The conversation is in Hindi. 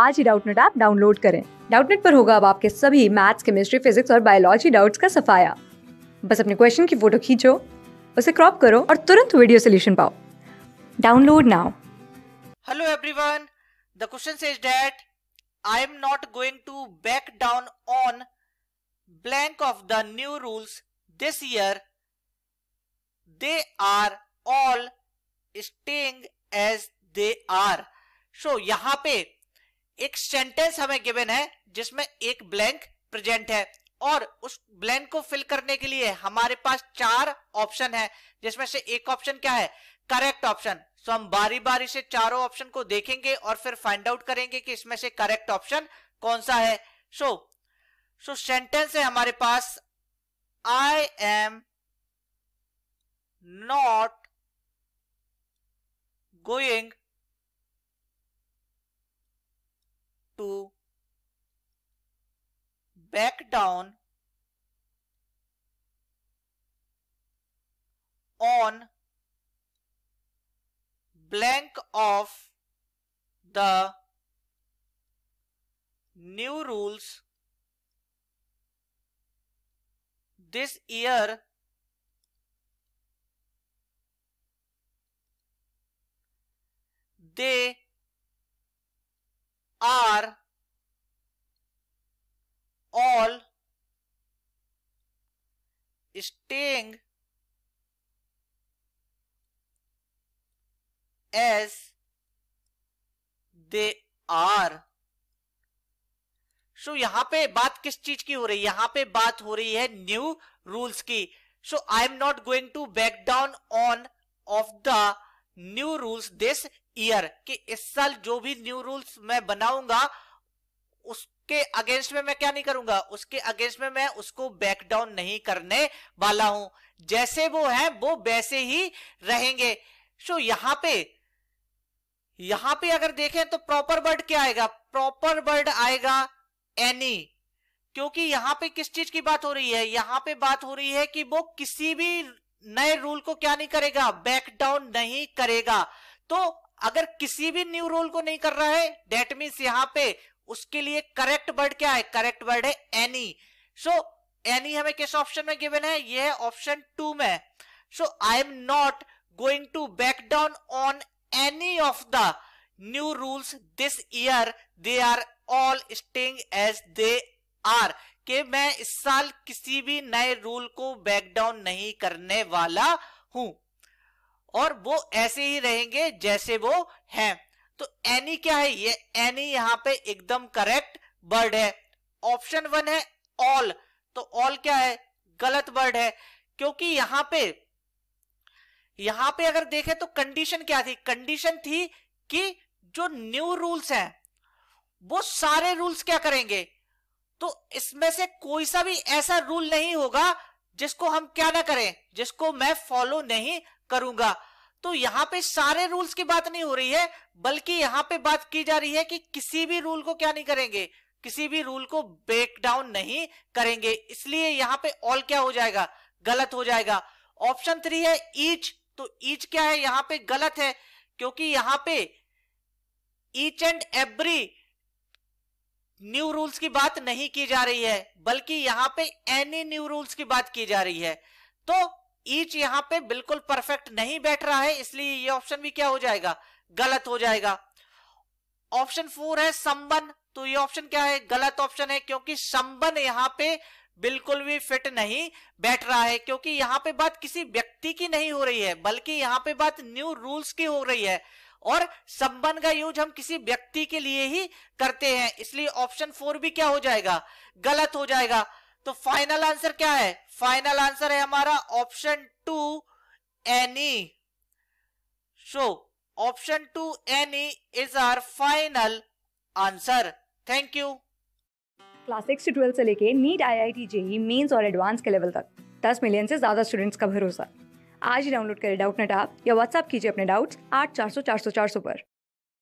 आज ही डाउटनेट ऐप डाउनलोड करें डाउटनेट पर होगा अब आपके सभी मैथ्स केमिस्ट्री फिजिक्स और बायोलॉजी डाउट्स का सफाया बस अपने क्वेश्चन की फोटो खींचो उसे क्रॉप करो और तुरंत वीडियो सोल्यूशन पाओ download now hello everyone the question is that I am not going to back down on blank of the new rules this year they are all staying as they are so यहां पे एक सेंटेंस हमें गिवन है जिसमें एक ब्लैंक प्रेजेंट है और उस ब्लैंक को फिल करने के लिए हमारे पास चार ऑप्शन है जिसमें से एक ऑप्शन क्या है करेक्ट ऑप्शन सो हम बारी बारी से चारों ऑप्शन को देखेंगे और फिर फाइंड आउट करेंगे कि इसमें से करेक्ट ऑप्शन कौन सा है सो सो सेंटेंस है हमारे पास I am not going to back down on blank of the new rules this year they all staying as they are so यहां पे बात किस चीज की हो रही है यहां पे बात हो रही है न्यू रूल्स की so I am not going to back down on of the new rules this year कि इस साल जो भी न्यू रूल्स मैं बनाऊंगा उस के अगेंस्ट में मैं क्या नहीं करूंगा उसके अगेंस्ट में मैं उसको बैक डाउन नहीं करने वाला हूं जैसे वो है वो वैसे ही रहेंगे सो यहां पे यहां पे अगर देखें तो प्रॉपर वर्ड क्या आएगा प्रॉपर वर्ड आएगा एनी क्योंकि यहां पे किस चीज की बात हो रही है यहां पे बात हो रही है कि वो किसी भी नए रूल को क्या नहीं करेगा बैक डाउन नहीं करेगा तो अगर किसी भी न्यू रूल को नहीं कर रहा है डेट मीन्स यहां पे उसके लिए करेक्ट वर्ड क्या है करेक्ट वर्ड है एनी सो एनी हमें किस ऑप्शन में गिवन है यह है ऑप्शन टू में so I am not going to back down on any of the new rules this year they are all staying as they are कि मैं इस साल किसी भी नए रूल को बैक डाउन नहीं करने वाला हूं और वो ऐसे ही रहेंगे जैसे वो हैं तो एनी क्या है ये एनी यहां पे एकदम करेक्ट वर्ड है ऑप्शन वन है ऑल तो ऑल क्या है गलत वर्ड है क्योंकि यहां पे यहां पे अगर देखें तो कंडीशन क्या थी कंडीशन थी कि जो न्यू रूल्स हैं वो सारे रूल्स क्या करेंगे तो इसमें से कोई सा भी ऐसा रूल नहीं होगा जिसको हम क्या ना करें जिसको मैं फॉलो नहीं करूंगा तो यहां पे सारे रूल्स की बात नहीं हो रही है बल्कि यहां पे बात की जा रही है कि किसी भी रूल को क्या नहीं करेंगे किसी भी रूल को ब्रेक डाउन नहीं करेंगे इसलिए यहां पे ऑल क्या हो जाएगा गलत हो जाएगा ऑप्शन थ्री है ईच तो ईच क्या है यहां पे गलत है क्योंकि यहां पे each and every new rules की बात नहीं की जा रही है बल्कि यहां पे एनी न्यू रूल्स की बात की जा रही है तो ईच यहां पे बिल्कुल परफेक्ट नहीं बैठ रहा है इसलिए ये ऑप्शन भी क्या हो जाएगा गलत हो जाएगा ऑप्शन फोर है संबन तो ये ऑप्शन क्या है गलत ऑप्शन है क्योंकि संबन यहां पे बिल्कुल भी फिट नहीं बैठ रहा है क्योंकि यहां पे बात किसी व्यक्ति की नहीं हो रही है बल्कि यहां पे बात न्यू रूल्स की हो रही है और संबंध का यूज हम किसी व्यक्ति के लिए ही करते हैं इसलिए ऑप्शन फोर भी क्या हो जाएगा गलत हो जाएगा तो फाइनल आंसर क्या है फाइनल आंसर है हमारा option two any so option two any is are final answer thank you class six से ट्वेल्थ से लेके NEET I I T JEE mains और एडवांस के लेवल तक दस मिलियन से ज्यादा स्टूडेंट्स का भरोसा आज ही डाउनलोड करें डाउट नेट आप या व्हाट्सअप कीजिए अपने डाउट्स आठ चार सौ चार सौ चार सौ पर